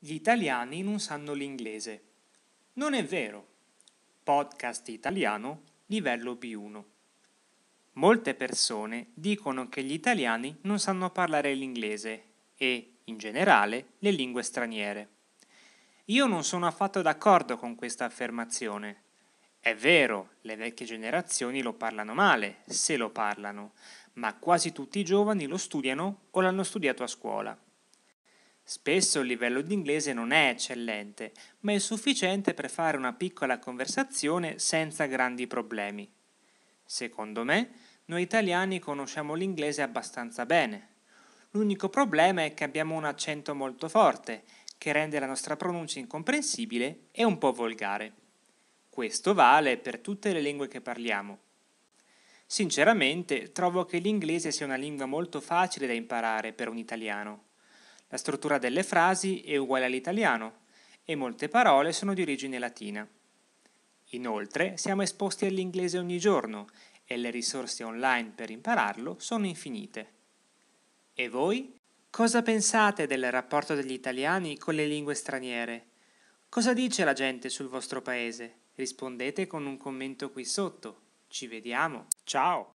Gli italiani non sanno l'inglese. Non è vero. Podcast italiano livello B1. Molte persone dicono che gli italiani non sanno parlare l'inglese e, in generale, le lingue straniere. Io non sono affatto d'accordo con questa affermazione. È vero, le vecchie generazioni lo parlano male, se lo parlano, ma quasi tutti i giovani lo studiano o l'hanno studiato a scuola. Spesso il livello di inglese non è eccellente, ma è sufficiente per fare una piccola conversazione senza grandi problemi. Secondo me, noi italiani conosciamo l'inglese abbastanza bene. L'unico problema è che abbiamo un accento molto forte, che rende la nostra pronuncia incomprensibile e un po' volgare. Questo vale per tutte le lingue che parliamo. Sinceramente, trovo che l'inglese sia una lingua molto facile da imparare per un italiano. La struttura delle frasi è uguale all'italiano e molte parole sono di origine latina. Inoltre siamo esposti all'inglese ogni giorno e le risorse online per impararlo sono infinite. E voi? Cosa pensate del rapporto degli italiani con le lingue straniere? Cosa dice la gente sul vostro paese? Rispondete con un commento qui sotto. Ci vediamo. Ciao!